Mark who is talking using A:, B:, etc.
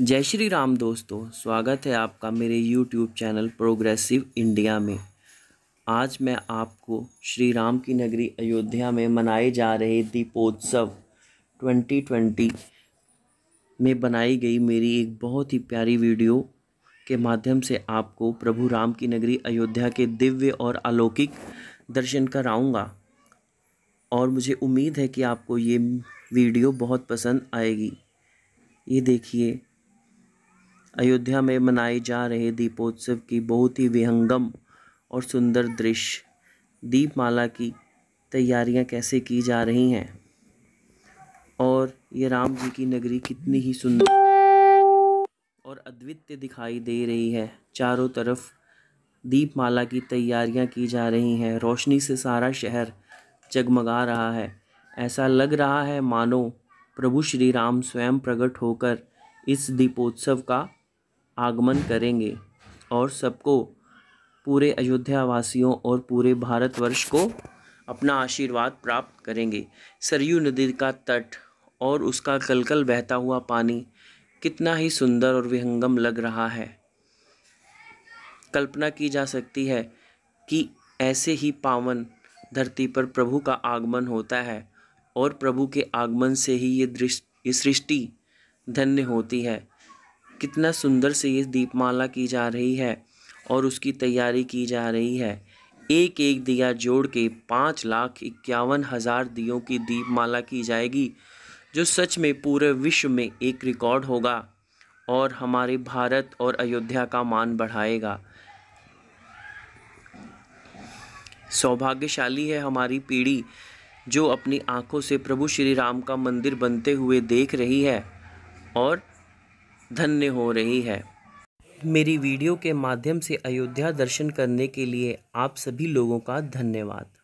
A: जय श्री राम दोस्तों स्वागत है आपका मेरे YouTube चैनल प्रोग्रेसिव इंडिया में आज मैं आपको श्री राम की नगरी अयोध्या में मनाए जा रहे दीपोत्सव 2020 में बनाई गई मेरी एक बहुत ही प्यारी वीडियो के माध्यम से आपको प्रभु राम की नगरी अयोध्या के दिव्य और अलौकिक दर्शन कराऊंगा और मुझे उम्मीद है कि आपको ये वीडियो बहुत पसंद आएगी ये देखिए अयोध्या में मनाए जा रहे दीपोत्सव की बहुत ही विहंगम और सुंदर दृश्य दीपमाला की तैयारियां कैसे की जा रही हैं और ये राम जी की नगरी कितनी ही सुंदर और अद्वित्य दिखाई दे रही है चारों तरफ दीपमाला की तैयारियां की जा रही हैं रोशनी से सारा शहर जगमगा रहा है ऐसा लग रहा है मानो प्रभु श्री राम स्वयं प्रकट होकर इस दीपोत्सव का आगमन करेंगे और सबको पूरे अयोध्या वासियों और पूरे भारतवर्ष को अपना आशीर्वाद प्राप्त करेंगे सरयू नदी का तट और उसका कलकल बहता हुआ पानी कितना ही सुंदर और विहंगम लग रहा है कल्पना की जा सकती है कि ऐसे ही पावन धरती पर प्रभु का आगमन होता है और प्रभु के आगमन से ही ये दृष्ट ये सृष्टि धन्य होती है कितना सुंदर से ये दीपमाला की जा रही है और उसकी तैयारी की जा रही है एक एक दिया जोड़ के पाँच लाख इक्यावन हज़ार दियों की दीपमाला की जाएगी जो सच में पूरे विश्व में एक रिकॉर्ड होगा और हमारे भारत और अयोध्या का मान बढ़ाएगा सौभाग्यशाली है हमारी पीढ़ी जो अपनी आंखों से प्रभु श्री राम का मंदिर बनते हुए देख रही है और धन्य हो रही है मेरी वीडियो के माध्यम से अयोध्या दर्शन करने के लिए आप सभी लोगों का धन्यवाद